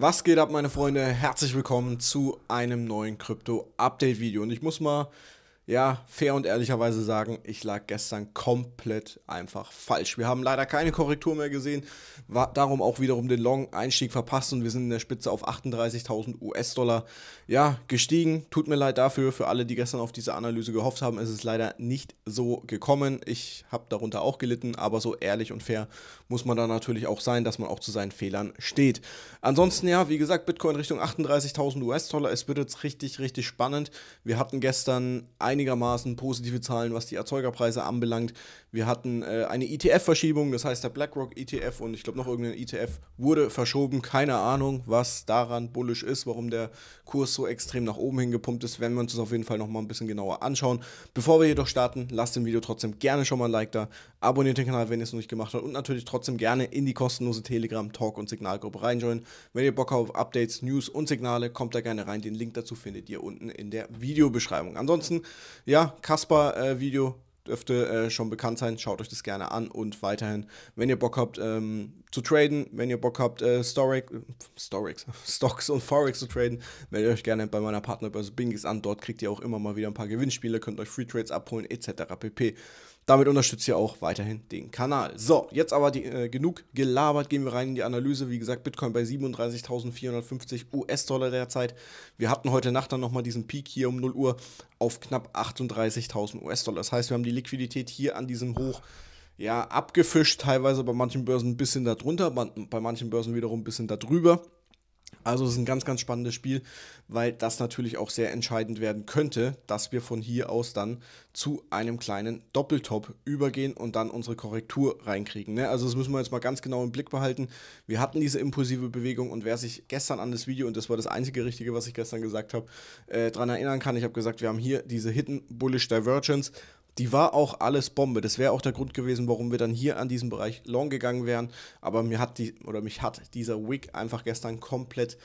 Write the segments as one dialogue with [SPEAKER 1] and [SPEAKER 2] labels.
[SPEAKER 1] Was geht ab, meine Freunde? Herzlich willkommen zu einem neuen Krypto-Update-Video. Und ich muss mal ja, fair und ehrlicherweise sagen, ich lag gestern komplett einfach falsch. Wir haben leider keine Korrektur mehr gesehen, war darum auch wiederum den Long-Einstieg verpasst und wir sind in der Spitze auf 38.000 US-Dollar ja, gestiegen. Tut mir leid dafür, für alle, die gestern auf diese Analyse gehofft haben. ist Es leider nicht so gekommen. Ich habe darunter auch gelitten, aber so ehrlich und fair muss man da natürlich auch sein, dass man auch zu seinen Fehlern steht. Ansonsten, ja, wie gesagt, Bitcoin Richtung 38.000 US-Dollar. Es wird jetzt richtig, richtig spannend. Wir hatten gestern ein einigermaßen positive Zahlen, was die Erzeugerpreise anbelangt. Wir hatten äh, eine ETF-Verschiebung, das heißt der BlackRock ETF und ich glaube noch irgendein ETF wurde verschoben. Keine Ahnung, was daran bullisch ist, warum der Kurs so extrem nach oben hingepumpt ist. Werden wir uns das auf jeden Fall nochmal ein bisschen genauer anschauen. Bevor wir jedoch starten, lasst dem Video trotzdem gerne schon mal ein Like da, abonniert den Kanal, wenn ihr es noch nicht gemacht habt und natürlich trotzdem gerne in die kostenlose Telegram, Talk und Signalgruppe reinjoinen. Wenn ihr Bock auf Updates, News und Signale, kommt da gerne rein. Den Link dazu findet ihr unten in der Videobeschreibung. Ansonsten ja, Kasper-Video äh, dürfte äh, schon bekannt sein. Schaut euch das gerne an und weiterhin, wenn ihr Bock habt, ähm, zu traden, wenn ihr Bock habt, äh, Storex, Storex, Stocks und Forex zu traden, meldet euch gerne bei meiner Partnerbörse Bingis an. Dort kriegt ihr auch immer mal wieder ein paar Gewinnspiele, könnt euch Free Trades abholen etc. pp. Damit unterstützt ihr auch weiterhin den Kanal. So, jetzt aber die, äh, genug gelabert, gehen wir rein in die Analyse. Wie gesagt, Bitcoin bei 37.450 US-Dollar derzeit. Wir hatten heute Nacht dann nochmal diesen Peak hier um 0 Uhr auf knapp 38.000 US-Dollar. Das heißt, wir haben die Liquidität hier an diesem Hoch. Oh ja, abgefischt, teilweise bei manchen Börsen ein bisschen darunter, bei manchen Börsen wiederum ein bisschen darüber. Also es ist ein ganz, ganz spannendes Spiel, weil das natürlich auch sehr entscheidend werden könnte, dass wir von hier aus dann zu einem kleinen Doppeltop übergehen und dann unsere Korrektur reinkriegen. Ne? Also das müssen wir jetzt mal ganz genau im Blick behalten. Wir hatten diese impulsive Bewegung und wer sich gestern an das Video, und das war das einzige Richtige, was ich gestern gesagt habe, äh, daran erinnern kann, ich habe gesagt, wir haben hier diese Hidden Bullish Divergence, die war auch alles Bombe. Das wäre auch der Grund gewesen, warum wir dann hier an diesem Bereich long gegangen wären. Aber mir hat die, oder mich hat dieser Wick einfach gestern komplett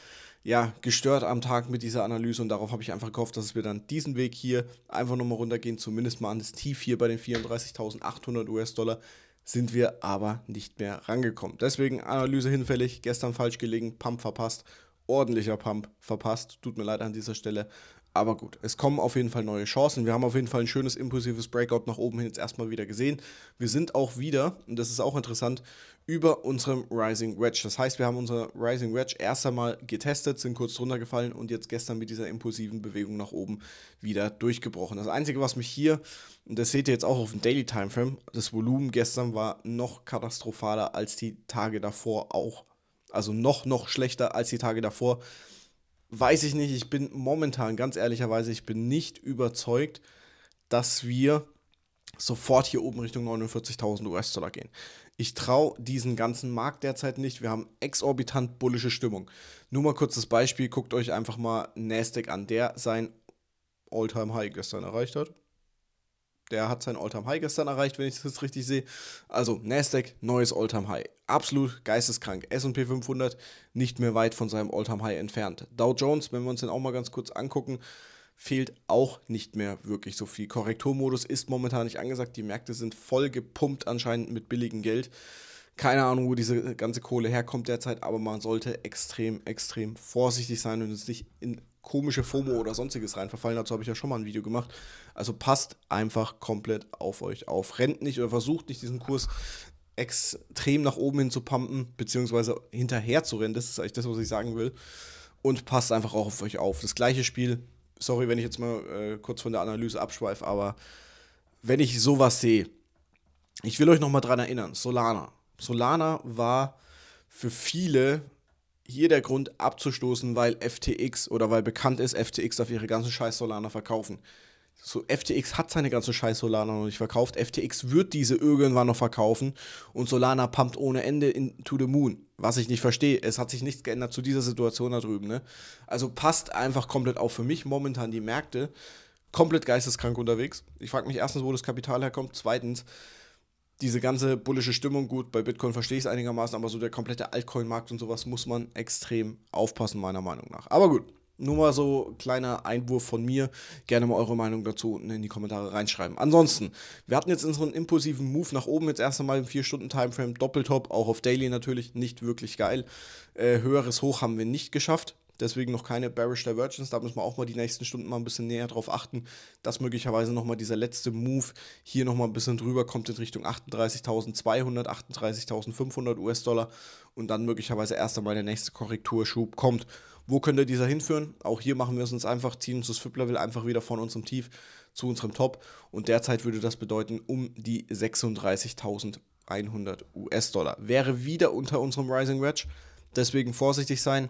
[SPEAKER 1] ja, gestört am Tag mit dieser Analyse und darauf habe ich einfach gehofft, dass wir dann diesen Weg hier einfach nochmal runtergehen, zumindest mal an das Tief hier bei den 34.800 US-Dollar sind wir aber nicht mehr rangekommen. Deswegen Analyse hinfällig, gestern falsch gelegen, Pump verpasst, ordentlicher Pump verpasst, tut mir leid an dieser Stelle, aber gut, es kommen auf jeden Fall neue Chancen. Wir haben auf jeden Fall ein schönes impulsives Breakout nach oben hin jetzt erstmal wieder gesehen. Wir sind auch wieder, und das ist auch interessant, über unserem Rising Wedge. Das heißt, wir haben unser Rising Wedge erst einmal getestet, sind kurz drunter gefallen und jetzt gestern mit dieser impulsiven Bewegung nach oben wieder durchgebrochen. Das Einzige, was mich hier, und das seht ihr jetzt auch auf dem Daily Timeframe, das Volumen gestern war noch katastrophaler als die Tage davor auch. Also noch, noch schlechter als die Tage davor weiß ich nicht. Ich bin momentan, ganz ehrlicherweise, ich bin nicht überzeugt, dass wir sofort hier oben Richtung 49.000 US-Dollar gehen. Ich traue diesen ganzen Markt derzeit nicht. Wir haben exorbitant bullische Stimmung. Nur mal kurzes Beispiel, guckt euch einfach mal Nasdaq an, der sein All-Time-High gestern erreicht hat. Der hat sein All-Time-High gestern erreicht, wenn ich das richtig sehe. Also Nasdaq, neues All-Time-High. Absolut geisteskrank. S&P 500 nicht mehr weit von seinem All-Time-High entfernt. Dow Jones, wenn wir uns den auch mal ganz kurz angucken, fehlt auch nicht mehr wirklich so viel. Korrekturmodus ist momentan nicht angesagt. Die Märkte sind voll gepumpt anscheinend mit billigem Geld. Keine Ahnung, wo diese ganze Kohle herkommt derzeit, aber man sollte extrem, extrem vorsichtig sein und es nicht in komische FOMO oder sonstiges reinverfallen. Dazu habe ich ja schon mal ein Video gemacht. Also passt einfach komplett auf euch auf. Rennt nicht oder versucht nicht, diesen Kurs extrem nach oben hin zu pumpen, beziehungsweise hinterher zu rennen. Das ist eigentlich das, was ich sagen will. Und passt einfach auch auf euch auf. Das gleiche Spiel, sorry, wenn ich jetzt mal äh, kurz von der Analyse abschweife, aber wenn ich sowas sehe, ich will euch nochmal dran erinnern, Solana, Solana war für viele hier der Grund abzustoßen, weil FTX oder weil bekannt ist, FTX darf ihre ganzen Scheiß Solana verkaufen. So, FTX hat seine ganze Scheiß Solana noch nicht verkauft. FTX wird diese irgendwann noch verkaufen und Solana pumpt ohne Ende into the moon. Was ich nicht verstehe. Es hat sich nichts geändert zu dieser Situation da drüben. Ne? Also passt einfach komplett auf für mich momentan die Märkte. Komplett geisteskrank unterwegs. Ich frage mich erstens, wo das Kapital herkommt. Zweitens, diese ganze bullische Stimmung, gut, bei Bitcoin verstehe ich es einigermaßen, aber so der komplette Altcoin-Markt und sowas muss man extrem aufpassen, meiner Meinung nach. Aber gut, nur mal so kleiner Einwurf von mir. Gerne mal eure Meinung dazu unten in die Kommentare reinschreiben. Ansonsten, wir hatten jetzt unseren impulsiven Move nach oben jetzt erst einmal im 4-Stunden-Timeframe. Doppeltop, auch auf Daily natürlich nicht wirklich geil. Äh, höheres Hoch haben wir nicht geschafft. Deswegen noch keine Bearish Divergence. Da müssen wir auch mal die nächsten Stunden mal ein bisschen näher drauf achten, dass möglicherweise nochmal dieser letzte Move hier nochmal ein bisschen drüber kommt in Richtung 38.200, 38.500 US-Dollar und dann möglicherweise erst einmal der nächste Korrekturschub kommt. Wo könnte dieser hinführen? Auch hier machen wir es uns einfach, ziehen uns das FIP-Level einfach wieder von unserem Tief zu unserem Top und derzeit würde das bedeuten um die 36.100 US-Dollar. Wäre wieder unter unserem Rising Wedge, deswegen vorsichtig sein.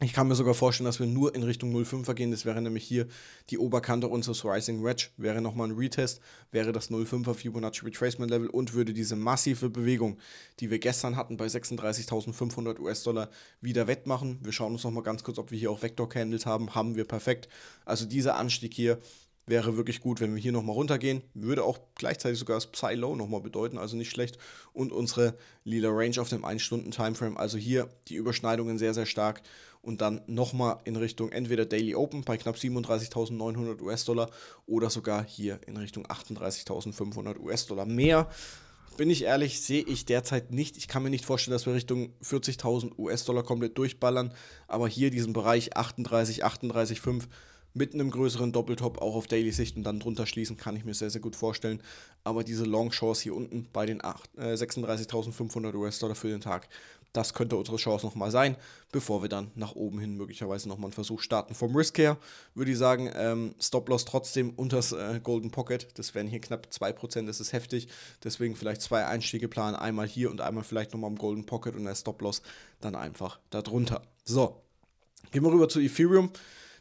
[SPEAKER 1] Ich kann mir sogar vorstellen, dass wir nur in Richtung 05er gehen. Das wäre nämlich hier die Oberkante unseres Rising Wedge. Wäre nochmal ein Retest, wäre das 05er Fibonacci Retracement Level und würde diese massive Bewegung, die wir gestern hatten, bei 36.500 US-Dollar wieder wettmachen. Wir schauen uns nochmal ganz kurz, ob wir hier auch Vector Candles haben. Haben wir perfekt. Also dieser Anstieg hier wäre wirklich gut, wenn wir hier nochmal runtergehen. Würde auch gleichzeitig sogar das Psy-Low nochmal bedeuten, also nicht schlecht. Und unsere lila Range auf dem 1-Stunden-Timeframe. Also hier die Überschneidungen sehr, sehr stark und dann nochmal in Richtung entweder Daily Open bei knapp 37.900 US-Dollar oder sogar hier in Richtung 38.500 US-Dollar mehr. Bin ich ehrlich, sehe ich derzeit nicht. Ich kann mir nicht vorstellen, dass wir Richtung 40.000 US-Dollar komplett durchballern, aber hier diesen Bereich 38, 38,5 mit einem größeren Doppeltop auch auf Daily-Sicht und dann drunter schließen, kann ich mir sehr, sehr gut vorstellen. Aber diese Long Shorts hier unten bei den 36.500 äh, US-Dollar für den Tag, das könnte unsere Chance nochmal sein, bevor wir dann nach oben hin möglicherweise nochmal einen Versuch starten. Vom Risk her würde ich sagen, ähm, Stop-Loss trotzdem unters äh, Golden Pocket. Das wären hier knapp 2%, das ist heftig. Deswegen vielleicht zwei Einstiege planen, einmal hier und einmal vielleicht nochmal im Golden Pocket und der Stop-Loss dann einfach darunter. So, gehen wir rüber zu Ethereum.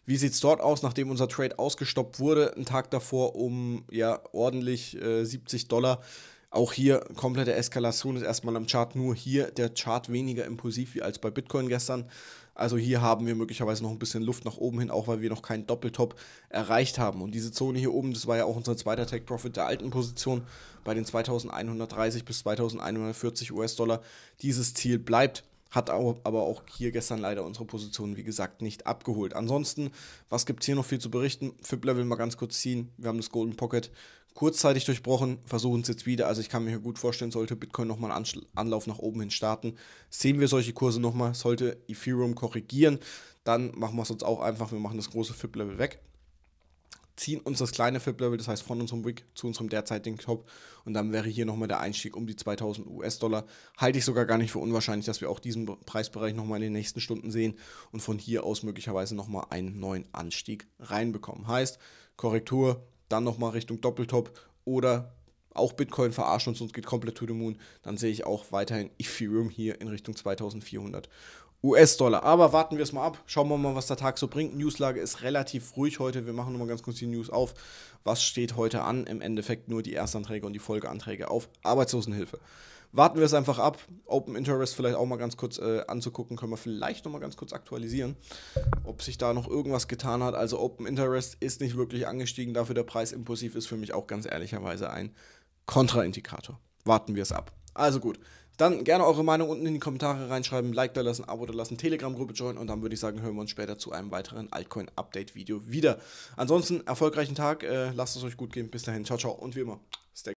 [SPEAKER 1] Wie sieht es dort aus, nachdem unser Trade ausgestoppt wurde? Einen Tag davor um ja ordentlich äh, 70 Dollar auch hier komplette Eskalation ist erstmal am Chart, nur hier der Chart weniger impulsiv wie als bei Bitcoin gestern. Also hier haben wir möglicherweise noch ein bisschen Luft nach oben hin, auch weil wir noch keinen Doppeltop erreicht haben. Und diese Zone hier oben, das war ja auch unser zweiter Take Profit der alten Position bei den 2130 bis 2140 US-Dollar. Dieses Ziel bleibt hat auch, aber auch hier gestern leider unsere Position, wie gesagt, nicht abgeholt. Ansonsten, was gibt es hier noch viel zu berichten? Fibler will mal ganz kurz ziehen. Wir haben das Golden Pocket kurzzeitig durchbrochen, versuchen es jetzt wieder. Also ich kann mir hier gut vorstellen, sollte Bitcoin nochmal einen Anlauf nach oben hin starten, sehen wir solche Kurse nochmal. Sollte Ethereum korrigieren, dann machen wir es uns auch einfach. Wir machen das große FIP-Level weg ziehen uns das kleine FIP-Level, das heißt von unserem Wick zu unserem derzeitigen Top. Und dann wäre hier nochmal der Einstieg um die 2000 US-Dollar. Halte ich sogar gar nicht für unwahrscheinlich, dass wir auch diesen Preisbereich nochmal in den nächsten Stunden sehen und von hier aus möglicherweise nochmal einen neuen Anstieg reinbekommen. Heißt, Korrektur, dann nochmal Richtung Doppeltop oder auch Bitcoin verarscht uns und geht komplett to the moon, dann sehe ich auch weiterhin Ethereum hier in Richtung 2400 US-Dollar. Aber warten wir es mal ab. Schauen wir mal, was der Tag so bringt. Newslage ist relativ ruhig heute. Wir machen nochmal ganz kurz die News auf. Was steht heute an? Im Endeffekt nur die Erstanträge und die Folgeanträge auf Arbeitslosenhilfe. Warten wir es einfach ab. Open Interest vielleicht auch mal ganz kurz äh, anzugucken. Können wir vielleicht nochmal ganz kurz aktualisieren, ob sich da noch irgendwas getan hat. Also Open Interest ist nicht wirklich angestiegen. Dafür der Preis impulsiv ist für mich auch ganz ehrlicherweise ein Kontraindikator. Warten wir es ab. Also gut, dann gerne eure Meinung unten in die Kommentare reinschreiben, Like da lassen, Abo da lassen, Telegram-Gruppe joinen und dann würde ich sagen, hören wir uns später zu einem weiteren Altcoin-Update-Video wieder. Ansonsten erfolgreichen Tag, äh, lasst es euch gut gehen, bis dahin, ciao, ciao und wie immer, stay